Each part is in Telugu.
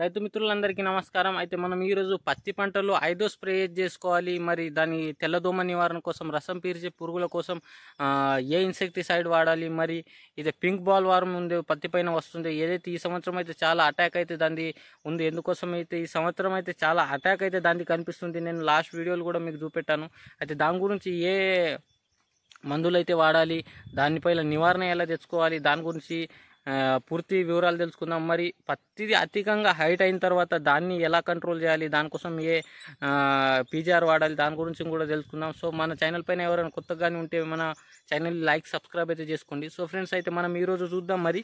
రైతు మిత్రులందరికీ నమస్కారం అయితే మనం ఈరోజు పత్తి పంటలో ఐదో స్ప్రే చేసుకోవాలి మరి దాని తెల్లదోమ నివారణ కోసం రసం పీర్చే పురుగుల కోసం ఏ ఇన్సెక్టిసైడ్ వాడాలి మరి ఇది పింక్ బాల్ వారం ఉంది పత్తి పైన వస్తుంది ఏదైతే ఈ సంవత్సరం అయితే చాలా అటాక్ అయితే దాన్ని ఉంది ఎందుకోసం అయితే ఈ సంవత్సరం అయితే చాలా అటాక్ అయితే దానికి కనిపిస్తుంది నేను లాస్ట్ వీడియోలు కూడా మీకు చూపెట్టాను అయితే దాని గురించి ఏ మందులు అయితే వాడాలి దానిపైన నివారణ ఎలా తెచ్చుకోవాలి దాని గురించి పూర్తి వివరాలు తెలుసుకుందాం మరి పత్తిది అధికంగా హైట్ అయిన తర్వాత దాన్ని ఎలా కంట్రోల్ చేయాలి దానికోసం ఏ పీజీఆర్ వాడాలి దాని గురించి కూడా తెలుసుకుందాం సో మన ఛానల్ పైన ఎవరైనా కొత్తగానే ఉంటే మన ఛానల్ లైక్ సబ్స్క్రైబ్ అయితే చేసుకోండి సో ఫ్రెండ్స్ అయితే మనం ఈరోజు చూద్దాం మరి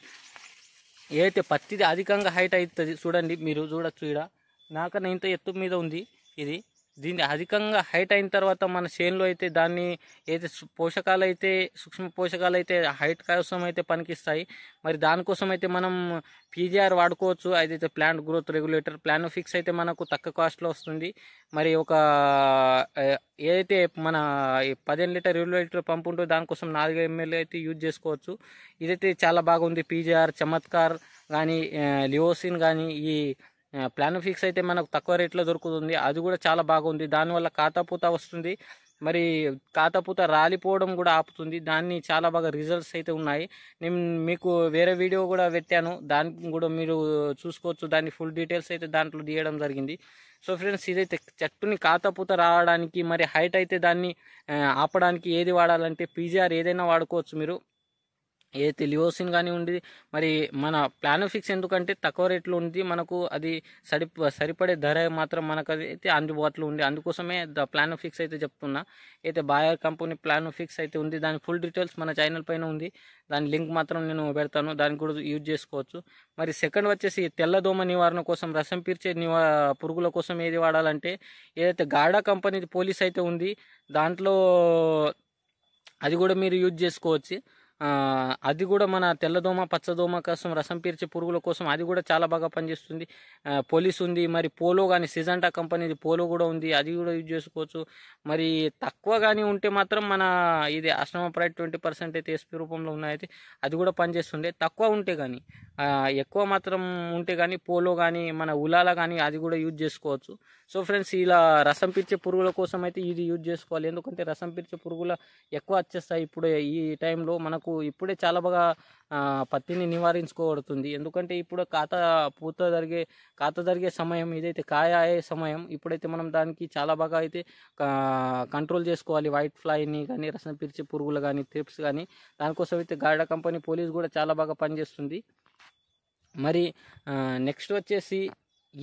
ఏదైతే పత్తిది అధికంగా హైట్ అవుతుంది చూడండి మీరు చూడచ్చు ఇక్కడ నాకన్నా ఇంత ఎత్తు మీద ఉంది ఇది దీన్ని అధికంగా హైట్ అయిన తర్వాత మన చేనులో అయితే దాన్ని అయితే పోషకాలు అయితే సూక్ష్మ పోషకాలు అయితే హైట్ కోసం అయితే పనికిస్తాయి మరి దానికోసం అయితే మనం పీజీఆర్ వాడుకోవచ్చు అదైతే plant growth regulator plan fix అయితే మనకు తక్కువ కాస్ట్లో వస్తుంది మరి ఒక ఏదైతే మన పదిహేను లీటర్ రెగ్యులేటర్ పంపు ఉంటుందో దానికోసం నాలుగు ఎంఎల్ అయితే యూజ్ చేసుకోవచ్చు ఇదైతే చాలా బాగుంది పీజీఆర్ చమత్కార్ కానీ లియోసిన్ కానీ ఈ ప్లాన్ ఫిక్స్ అయితే మనకు తక్కువ రేట్లో దొరుకుతుంది అది కూడా చాలా బాగుంది దానివల్ల ఖాతాపూత వస్తుంది మరి కాతపూత రాలిపోవడం కూడా ఆపుతుంది దాన్ని చాలా బాగా రిజల్ట్స్ అయితే ఉన్నాయి నేను మీకు వేరే వీడియో కూడా పెట్టాను దానికి కూడా మీరు చూసుకోవచ్చు దాన్ని ఫుల్ డీటెయిల్స్ అయితే దాంట్లో తీయడం జరిగింది సో ఫ్రెండ్స్ ఇదైతే చెట్టుని కాతపూత రావడానికి మరి హైట్ అయితే దాన్ని ఆపడానికి ఏది వాడాలంటే పీజీఆర్ ఏదైనా వాడుకోవచ్చు మీరు ఏదైతే కానీ కానివ్వండి మరి మన ఫిక్స్ ఎందుకంటే తక్కువ రేట్లో ఉంది మనకు అది సరి సరిపడే ధర మాత్రం మనకు అయితే అందుబాటులో ఉంది అందుకోసమే ప్లాన్ ఫిక్స్ అయితే చెప్తున్నా అయితే బాయర్ కంపెనీ ప్లాన్ ఫిక్స్ అయితే ఉంది దాని ఫుల్ డీటెయిల్స్ మన ఛానల్ పైన ఉంది దాని లింక్ మాత్రం నేను పెడతాను దాన్ని కూడా యూజ్ చేసుకోవచ్చు మరి సెకండ్ వచ్చేసి తెల్లదోమ నివారణ కోసం రసం పీర్చే నివా పురుగుల కోసం ఏది వాడాలంటే ఏదైతే గాడా కంపెనీ పోలీస్ అయితే ఉంది దాంట్లో అది కూడా మీరు యూజ్ చేసుకోవచ్చు అది కూడా మన తెల్లదోమ పచ్చదోమ కోసం రసం పీర్చే పురుగుల కోసం అది కూడా చాలా బాగా పనిచేస్తుంది పోలీస్ ఉంది మరి పోలో కానీ సిజంటా కంపెనీది పోలో కూడా ఉంది అది కూడా యూజ్ చేసుకోవచ్చు మరి తక్కువ కానీ ఉంటే మాత్రం మన ఇది ఆశ్రమ ప్రైడ్ ట్వంటీ పర్సెంట్ అయితే ఎస్పీ రూపంలో ఉన్నాయి అది కూడా పనిచేస్తుంది తక్కువ ఉంటే కానీ ఎక్కువ మాత్రం ఉంటే కానీ పోలో కానీ మన ఉలాల కానీ అది కూడా యూజ్ చేసుకోవచ్చు సో ఫ్రెండ్స్ ఇలా రసం పీర్చే పురుగుల కోసం అయితే ఇది యూజ్ చేసుకోవాలి ఎందుకంటే రసం పీర్చే పురుగుల ఎక్కువ వచ్చేస్తాయి ఇప్పుడు ఈ టైంలో మనకు మనకు ఇప్పుడే చాలా బాగా పత్తిని నివారించుకోబడుతుంది ఎందుకంటే ఇప్పుడు ఖాత పూత జరిగే ఖాత జరిగే సమయం ఇదైతే కాయ అయ్యే సమయం ఇప్పుడైతే మనం దానికి చాలా బాగా అయితే కంట్రోల్ చేసుకోవాలి వైట్ ఫ్లైని కానీ రసం పిరిచే పురుగులు కానీ థ్రిప్స్ కానీ దానికోసం అయితే గార్డ కంపెనీ పోలీస్ కూడా చాలా బాగా పనిచేస్తుంది మరి నెక్స్ట్ వచ్చేసి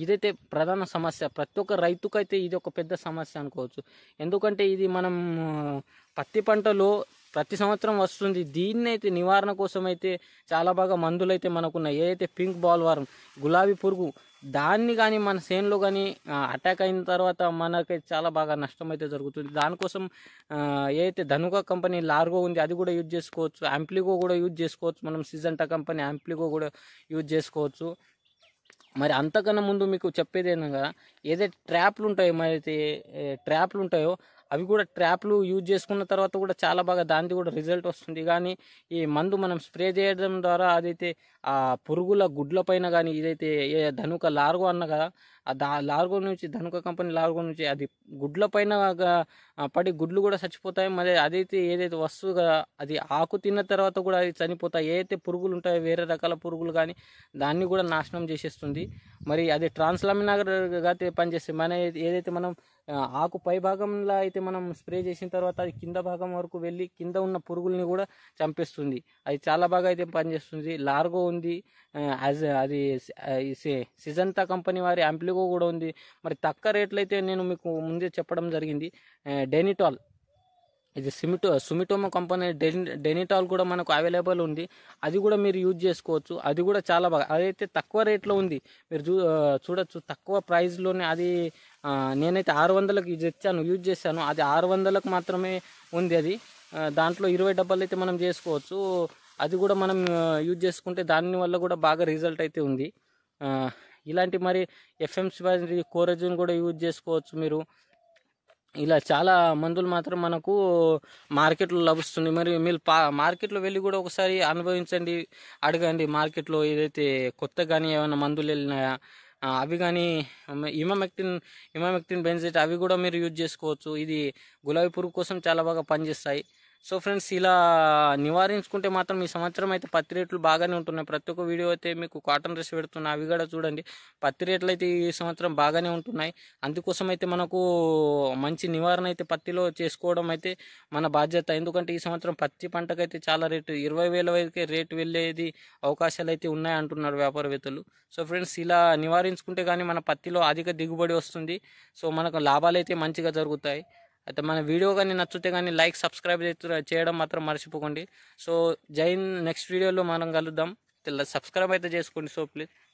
ఇదైతే ప్రధాన సమస్య ప్రతి ఒక్క రైతుకైతే ఇది ఒక పెద్ద సమస్య అనుకోవచ్చు ఎందుకంటే ఇది మనం పత్తి పంటలో ప్రతి సంవత్సరం వస్తుంది దీన్ని అయితే నివారణ కోసం అయితే చాలా బాగా మందులు అయితే మనకున్నాయి ఏదైతే పింక్ బాల్ వారం గులాబీ పురుగు దాన్ని కానీ మన సేన్లో కానీ అటాక్ అయిన తర్వాత మనకి చాలా బాగా నష్టం అయితే జరుగుతుంది దానికోసం ఏదైతే ధనుక కంపెనీ లార్గో ఉంది అది కూడా యూజ్ చేసుకోవచ్చు యాంప్లిగో కూడా యూజ్ చేసుకోవచ్చు మనం సిజంటా కంపెనీ యాంప్లిగో కూడా యూజ్ చేసుకోవచ్చు మరి అంతకన్నా ముందు మీకు చెప్పేది ఏంటంటే ఏదైతే ట్రాప్లు ఉంటాయో మరి ట్రాప్లు ఉంటాయో అవి కూడా ట్రాప్లు యూజ్ చేసుకున్న తర్వాత కూడా చాలా బాగా దానిది కూడా రిజల్ట్ వస్తుంది కానీ ఈ మందు మనం స్ప్రే చేయడం ద్వారా అదైతే ఆ పురుగుల గుడ్ల పైన కానీ ఇదైతే ధనుక లార్గో అన్న కదా ఆ దా లార్గో నుంచి ధనుక కంపెనీ లార్గో నుంచి అది గుడ్ల పైన పడి గుడ్లు కూడా చచ్చిపోతాయి మరి అదైతే ఏదైతే వస్తువు కదా అది ఆకు తిన్న తర్వాత కూడా అది చనిపోతాయి ఏదైతే పురుగులు ఉంటాయో వేరే రకాల పురుగులు కానీ దాన్ని కూడా నాశనం చేసేస్తుంది మరి అది ట్రాన్స్లామినాగర్ అయితే పనిచేస్తుంది మన ఏదైతే మనం ఆకు పై భాగంలో అయితే మనం స్ప్రే చేసిన తర్వాత అది కింద భాగం వరకు వెళ్ళి కింద ఉన్న పురుగుల్ని కూడా చంపేస్తుంది అది చాలా బాగా అయితే పనిచేస్తుంది లార్గో ఉంది యాజ్ అది సిజంతా కంపెనీ వారి అంప్లిగో కూడా ఉంది మరి తక్కువ రేట్లు అయితే నేను మీకు ముందే చెప్పడం జరిగింది డెనిటాల్ ఇది సిమిటో సుమిటోమో కంపెనీ డెనిటాల్ కూడా మనకు అవైలబుల్ ఉంది అది కూడా మీరు యూజ్ చేసుకోవచ్చు అది కూడా చాలా బాగా అదైతే తక్కువ రేట్లో ఉంది మీరు చూ చూడొచ్చు తక్కువ ప్రైస్లోనే అది నేనైతే ఆరు వందలకు తెచ్చాను యూజ్ చేశాను అది ఆరు వందలకు మాత్రమే ఉంది అది దాంట్లో ఇరవై డబ్బాలు అయితే మనం చేసుకోవచ్చు అది కూడా మనం యూజ్ చేసుకుంటే దాని వల్ల కూడా బాగా రిజల్ట్ అయితే ఉంది ఇలాంటి మరి ఎఫ్ఎంసి కోరజన్ కూడా యూజ్ చేసుకోవచ్చు మీరు ఇలా చాలా మందులు మాత్రం మనకు మార్కెట్లో లభిస్తుంది మరి మీరు పా మార్కెట్లో వెళ్ళి కూడా ఒకసారి అనుభవించండి అడగండి మార్కెట్లో ఏదైతే కొత్త కానీ ఏమైనా మందులు వెళ్ళినాయా అవి కానీ ఇమామెక్టిన్ ఇమామెక్టిన్ బెన్జెట్ అవి కూడా మీరు యూజ్ చేసుకోవచ్చు ఇది గులాబీ పురుగు కోసం చాలా బాగా పనిచేస్తాయి సో ఫ్రెండ్స్ ఇలా నివారించుకుంటే మాత్రం ఈ సంవత్సరం అయితే పత్తి రేట్లు బాగానే ఉంటున్నాయి ప్రతి ఒక్క వీడియో అయితే మీకు కాటన్ డ్రెస్ పెడుతున్నా అవి కూడా చూడండి పత్తి రేట్లు అయితే ఈ సంవత్సరం బాగానే ఉంటున్నాయి అందుకోసం అయితే మనకు మంచి నివారణ అయితే పత్తిలో చేసుకోవడం అయితే మన బాధ్యత ఎందుకంటే ఈ సంవత్సరం పత్తి పంటకైతే చాలా రేటు ఇరవై వేల వరకే రేటు వెళ్ళేది అవకాశాలు అయితే ఉన్నాయి అంటున్నారు వ్యాపారవేత్తలు సో ఫ్రెండ్స్ ఇలా నివారించుకుంటే కానీ మన పత్తిలో అధిక దిగుబడి వస్తుంది సో మనకు లాభాలు అయితే మంచిగా జరుగుతాయి అయితే మన వీడియో కానీ నచ్చితే కానీ లైక్ సబ్స్క్రైబ్ చేయడం మాత్రం మర్చిపోకండి సో జైన్ నెక్స్ట్ వీడియోలో మనం కలుద్దాం సబ్స్క్రైబ్ అయితే చేసుకోండి సో ప్లీజ్